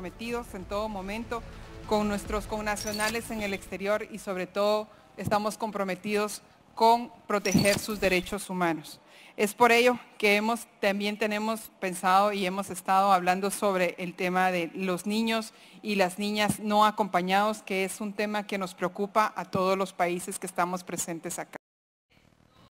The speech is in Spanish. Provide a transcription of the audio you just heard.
comprometidos en todo momento con nuestros connacionales en el exterior y sobre todo estamos comprometidos con proteger sus derechos humanos. Es por ello que hemos, también tenemos pensado y hemos estado hablando sobre el tema de los niños y las niñas no acompañados, que es un tema que nos preocupa a todos los países que estamos presentes acá.